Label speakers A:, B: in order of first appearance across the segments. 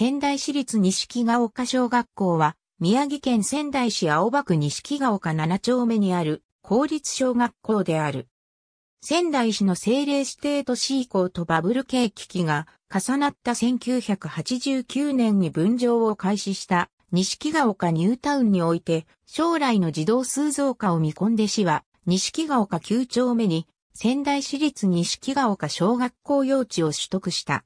A: 仙台市立西木ヶ丘小学校は、宮城県仙台市青葉区西木ヶ丘7丁目にある公立小学校である。仙台市の政令指定都市移行とバブル景気期が重なった1989年に分譲を開始した西木ヶ丘ニュータウンにおいて将来の児童数増加を見込んで市は西木ヶ丘9丁目に仙台市立西木ヶ丘小学校用地を取得した。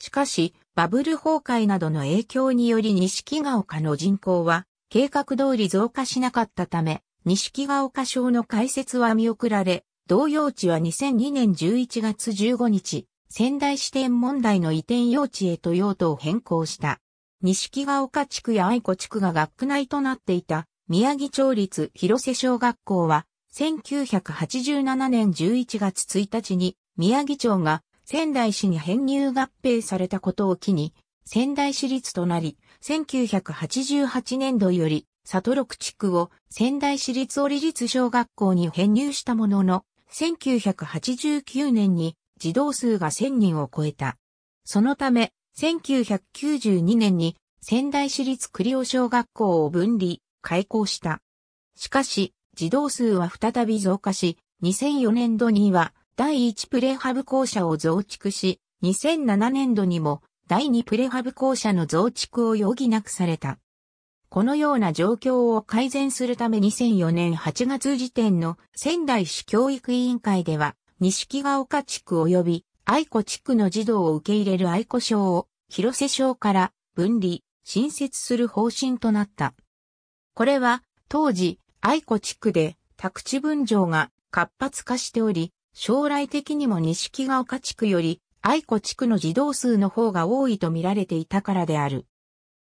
A: しかし、バブル崩壊などの影響により西木ヶ丘の人口は計画通り増加しなかったため、西木ヶ丘省の開設は見送られ、同用地は2002年11月15日、仙台支店問題の移転用地へと用途を変更した。西木ヶ丘地区や愛子地区が学区内となっていた宮城町立広瀬小学校は1987年11月1日に宮城町が仙台市に編入合併されたことを機に、仙台市立となり、1988年度より、里六地区を仙台市立折立小学校に編入したものの、1989年に児童数が1000人を超えた。そのため、1992年に仙台市立栗尾小学校を分離、開校した。しかし、児童数は再び増加し、2004年度には第1プレハブ校舎を増築し、2007年度にも第2プレハブ校舎の増築を余儀なくされた。このような状況を改善するため2004年8月時点の仙台市教育委員会では、西ヶ丘地区及び愛子地区の児童を受け入れる愛子賞を広瀬省から分離、新設する方針となった。これは当時愛子地区で宅地分譲が活発化しており、将来的にも西木が丘地区より愛子地区の児童数の方が多いと見られていたからである。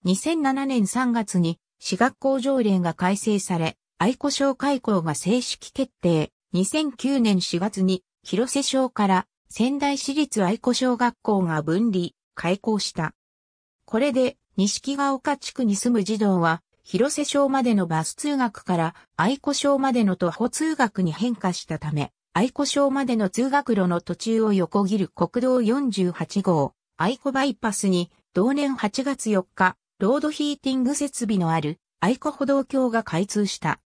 A: 2007年3月に私学校条例が改正され、愛子小開校が正式決定。2009年4月に広瀬省から仙台市立愛子小学校が分離、開校した。これで、西木ヶ丘地区に住む児童は、広瀬小までのバス通学から愛子小までの徒歩通学に変化したため、愛子省までの通学路の途中を横切る国道48号、愛子バイパスに、同年8月4日、ロードヒーティング設備のある愛子歩道橋が開通した。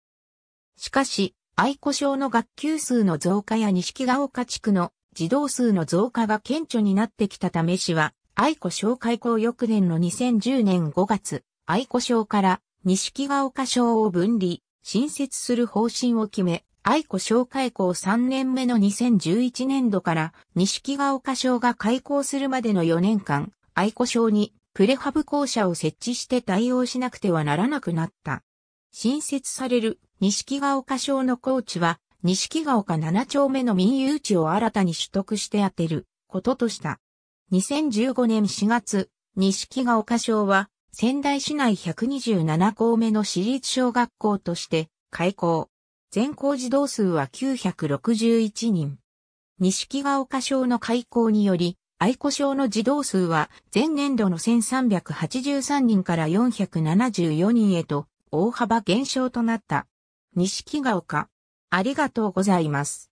A: しかし、愛子省の学級数の増加や西木ヶ丘地区の児童数の増加が顕著になってきたため市は、愛子省開校翌年の2010年5月、愛子省から西木ヶ丘省を分離、新設する方針を決め、愛子小開校3年目の2011年度から、西ヶ丘小が開校するまでの4年間、愛子小にプレハブ校舎を設置して対応しなくてはならなくなった。新設される西ヶ丘小の校地は、西ヶ丘7丁目の民有地を新たに取得して当てることとした。2015年4月、西ヶ丘小は、仙台市内127校目の私立小学校として開校。全校児童数は961人。西木ヶ丘小の開校により、愛子小の児童数は前年度の1383人から474人へと大幅減少となった。西木ヶ丘。ありがとうございます。